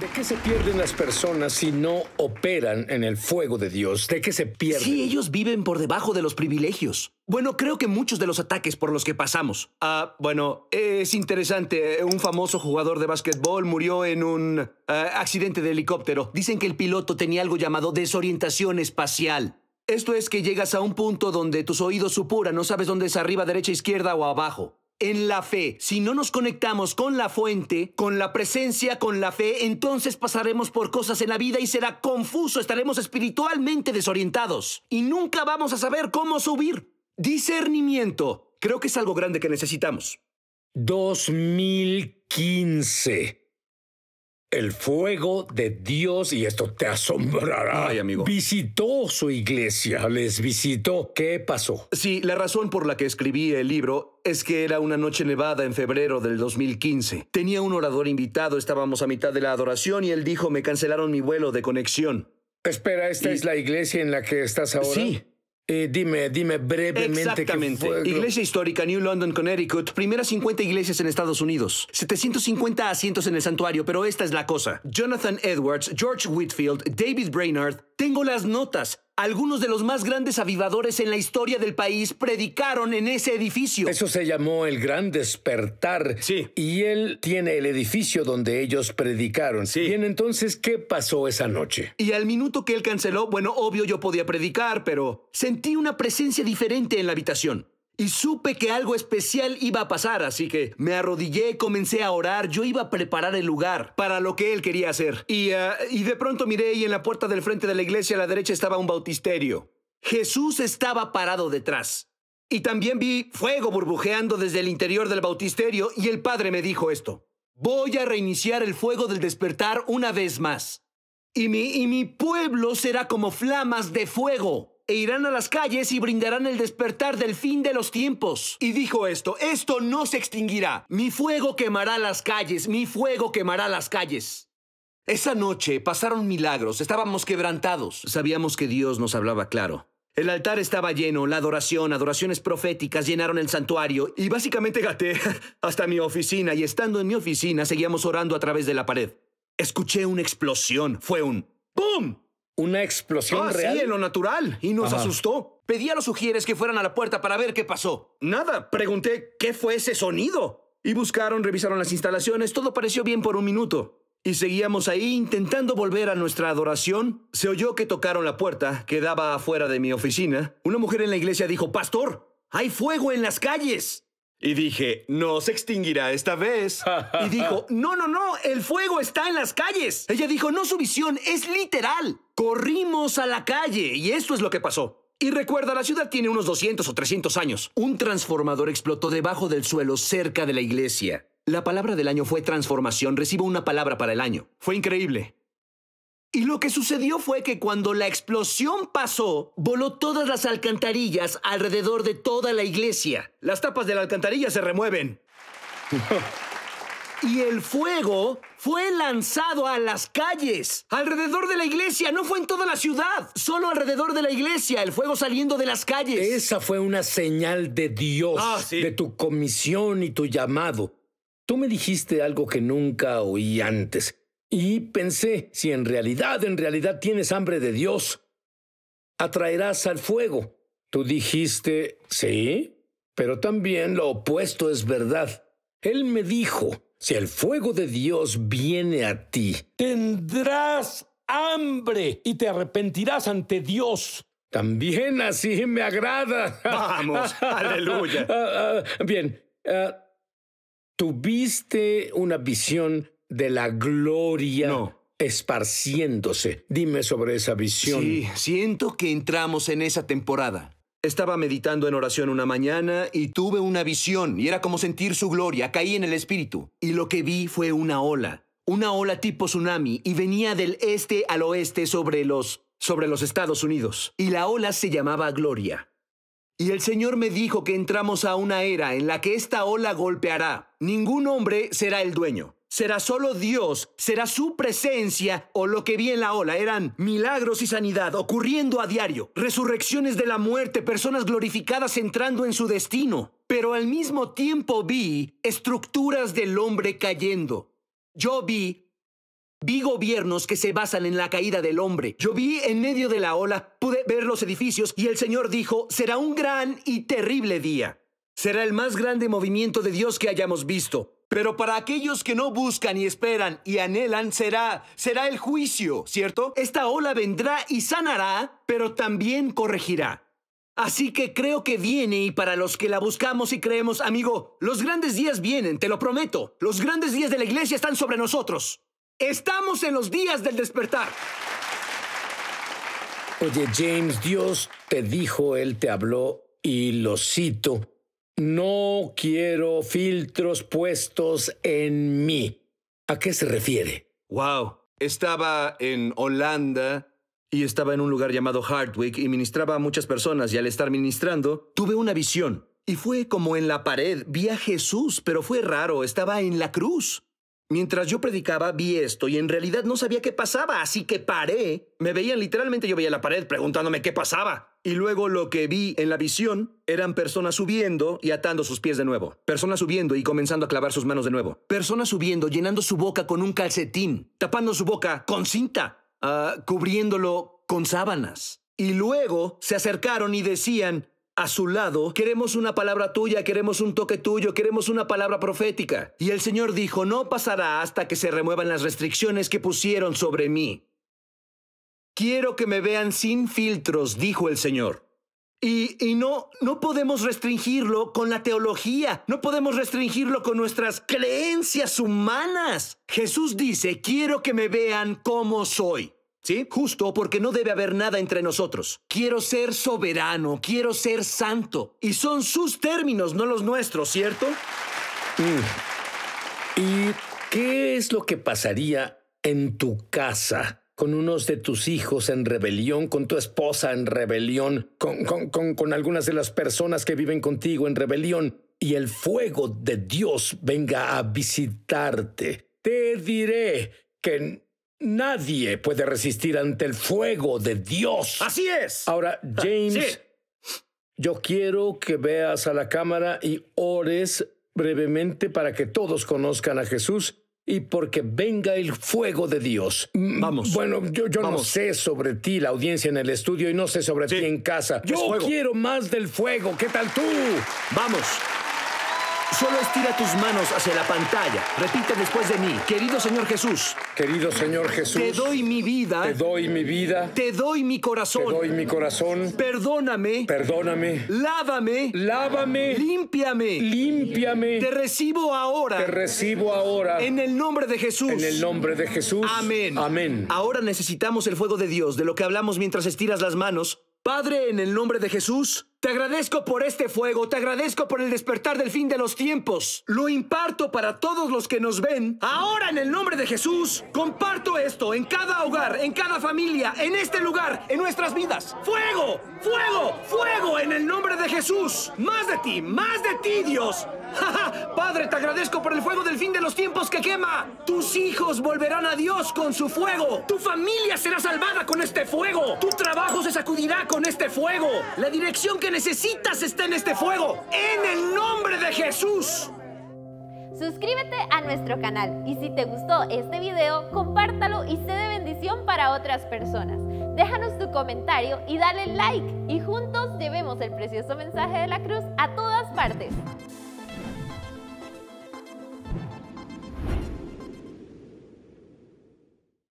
¿De qué se pierden las personas si no operan en el fuego de Dios? ¿De qué se pierden? Sí, ellos viven por debajo de los privilegios. Bueno, creo que muchos de los ataques por los que pasamos. Ah, bueno, es interesante. Un famoso jugador de básquetbol murió en un ah, accidente de helicóptero. Dicen que el piloto tenía algo llamado desorientación espacial. Esto es que llegas a un punto donde tus oídos supuran, no sabes dónde es arriba, derecha, izquierda o abajo en la fe. Si no nos conectamos con la fuente, con la presencia, con la fe, entonces pasaremos por cosas en la vida y será confuso, estaremos espiritualmente desorientados y nunca vamos a saber cómo subir. Discernimiento, creo que es algo grande que necesitamos. 2015 el fuego de Dios, y esto te asombrará, Ay, amigo. visitó su iglesia, les visitó. ¿Qué pasó? Sí, la razón por la que escribí el libro es que era una noche nevada en febrero del 2015. Tenía un orador invitado, estábamos a mitad de la adoración y él dijo, me cancelaron mi vuelo de conexión. Espera, ¿esta es la iglesia en la que estás ahora? Sí. Eh, dime, dime brevemente. Iglesia Histórica, New London, Connecticut. Primeras 50 iglesias en Estados Unidos. 750 asientos en el santuario, pero esta es la cosa. Jonathan Edwards, George Whitfield, David Brainerd. Tengo las notas. Algunos de los más grandes avivadores en la historia del país predicaron en ese edificio. Eso se llamó el Gran Despertar. Sí. Y él tiene el edificio donde ellos predicaron. Sí. Bien, entonces, ¿qué pasó esa noche? Y al minuto que él canceló, bueno, obvio yo podía predicar, pero sentí una presencia diferente en la habitación. Y supe que algo especial iba a pasar, así que me arrodillé, comencé a orar, yo iba a preparar el lugar para lo que él quería hacer. Ah, y, de pronto miré y en la puerta del frente de la iglesia a la derecha estaba un bautisterio. Jesús estaba parado detrás. Y también vi fuego burbujeando desde el interior del bautisterio y el padre me dijo esto. Voy a reiniciar el fuego del despertar una vez más. Y y mi pueblo será como flamas de fuego e irán a las calles y brindarán el despertar del fin de los tiempos. Y dijo esto, esto no se extinguirá. Mi fuego quemará las calles, mi fuego quemará las calles. Esa noche pasaron milagros, estábamos quebrantados. Sabíamos que Dios nos hablaba claro. El altar estaba lleno, la adoración, adoraciones proféticas llenaron el santuario y básicamente gaté hasta mi oficina y estando en mi oficina seguíamos orando a través de la pared. Escuché una explosión, fue un ¡Boom! una explosión ah, real. en lo natural. Y nos asustó. Pedí a los sugieres que fueran a la puerta para ver qué pasó. Nada, pregunté qué fue ese sonido. Y buscaron, revisaron las instalaciones, todo pareció bien por un minuto. Y seguíamos ahí intentando volver a nuestra adoración. Se oyó que tocaron la puerta que daba afuera de mi oficina. Una mujer en la iglesia dijo, Pastor, hay fuego en las calles. Y dije, no se extinguirá esta vez. y dijo, no, no, no, el fuego está en las calles. Ella dijo, no, su visión es literal. Corrimos a la calle y esto es lo que pasó. Y recuerda, la ciudad tiene unos 200 o 300 años. Un transformador explotó debajo del suelo cerca de la iglesia. La palabra del año fue transformación. Recibo una palabra para el año. Fue increíble. Y lo que sucedió fue que cuando la explosión pasó, voló todas las alcantarillas alrededor de toda la iglesia. Las tapas de la alcantarilla se remueven. y el fuego fue lanzado a las calles, alrededor de la iglesia, no fue en toda la ciudad, solo alrededor de la iglesia, el fuego saliendo de las calles. Esa fue una señal de Dios, ah, de tu comisión y tu llamado. Tú me dijiste algo que nunca oí antes y pensé, si en realidad, en realidad tienes hambre de Dios, atraerás al fuego. Tú dijiste, sí, pero también lo opuesto es verdad. Él me dijo, si el fuego de Dios viene a ti, tendrás hambre y te arrepentirás ante Dios. También así me agrada. Vamos, aleluya. Ah, ah, bien, ah, tuviste una visión de la gloria. esparciéndose. Dime sobre esa visión. Sí, siento que entramos en esa temporada. Estaba meditando en oración una mañana y tuve una visión y era como sentir su gloria. Caí en el espíritu y lo que vi fue una ola, una ola tipo tsunami y venía del este al oeste sobre los sobre los Estados Unidos y la ola se llamaba Gloria. Y el Señor me dijo que entramos a una era en la que esta ola golpeará. Ningún hombre será el dueño será solo Dios, será su presencia o lo que vi en la ola. Eran milagros y sanidad ocurriendo a diario, resurrecciones de la muerte, personas glorificadas entrando en su destino. Pero al mismo tiempo vi estructuras del hombre cayendo. Yo vi Vi gobiernos que se basan en la caída del hombre. Yo vi en medio de la ola, pude ver los edificios y el Señor dijo, será un gran y terrible día. Será el más grande movimiento de Dios que hayamos visto. Pero para aquellos que no buscan y esperan y anhelan será, será el juicio, ¿cierto? Esta ola vendrá y sanará, pero también corregirá. Así que creo que viene y para los que la buscamos y creemos, amigo, los grandes días vienen, te lo prometo. Los grandes días de la iglesia están sobre nosotros. Estamos en los días del despertar. Oye, James, Dios te dijo, Él te habló y lo cito no quiero filtros puestos en mí. ¿A qué se refiere? Wow. Estaba en Holanda y estaba en un lugar llamado Hardwick y ministraba a muchas personas y al estar ministrando tuve una visión. Y fue como en la pared, vi a Jesús, pero fue raro, estaba en la cruz. Mientras yo predicaba, vi esto y en realidad no sabía qué pasaba, así que paré. Me veían literalmente, yo veía la pared preguntándome qué pasaba y luego lo que vi en la visión eran personas subiendo y atando sus pies de nuevo, personas subiendo y comenzando a clavar sus manos de nuevo, personas subiendo llenando su boca con un calcetín, tapando su boca con cinta, ah, cubriéndolo con sábanas. Y luego se acercaron y decían, a su lado, queremos una palabra tuya, queremos un toque tuyo, queremos una palabra profética. Y el Señor dijo, no pasará hasta que se remuevan las restricciones que pusieron sobre mí. Quiero que me vean sin filtros, dijo el Señor. Y, no, no podemos restringirlo con la teología, no podemos restringirlo con nuestras creencias humanas. Jesús dice, quiero que me vean como soy. ¿Sí? Justo porque no debe haber nada entre nosotros. Quiero ser soberano, quiero ser santo. Y son sus términos, no los nuestros, ¿cierto? Mm. ¿Y qué es lo que pasaría en tu casa con unos de tus hijos en rebelión, con tu esposa en rebelión, con, algunas de las personas que viven contigo en rebelión, y el fuego de Dios venga a visitarte. Te diré que nadie puede resistir ante el fuego de Dios. Así es. Ahora, ah, James, yo quiero que veas a la cámara y ores brevemente para que todos conozcan a Jesús y porque venga el fuego de Dios. Mm, mm, vamos. Bueno, yo, no sé sobre ti, la audiencia en el estudio, y no sé sobre ti en casa. Yo quiero más del fuego. ¿Qué tal tú? Vamos. Solo estira tus manos hacia la pantalla. Repite después de mí, querido Señor Jesús. Querido Señor Jesús. Te doy mi vida. Te doy mi vida. Te doy mi corazón. Te doy mi corazón. Perdóname. Perdóname. Lávame. Lávame. Límpiame. Límpiame. Te recibo ahora. Te recibo ahora. En el nombre de Jesús. En el nombre de Jesús. Amén. Amén. Ahora necesitamos el fuego de Dios, de lo que hablamos mientras estiras las manos. Padre, en el nombre de Jesús. Te agradezco por este fuego, te agradezco por el despertar del fin de los tiempos. Lo imparto para todos los que nos ven. Ahora en el nombre de Jesús, comparto esto en cada hogar, en cada familia, en este lugar, en nuestras vidas. Fuego, fuego, fuego en el nombre de Jesús. Más de ti, más de ti, Dios. Padre, te agradezco por el fuego del fin de los tiempos que quema. Tus hijos volverán a Dios con su fuego. Tu familia será salvada con este fuego. Tu trabajo se sacudirá con este fuego. La dirección que necesitas está en este fuego. En el nombre de Jesús. Suscríbete a nuestro canal y si te gustó este video, compártalo y sé de bendición para otras personas. Déjanos tu comentario y dale like y juntos llevemos el precioso mensaje de la cruz a todas partes.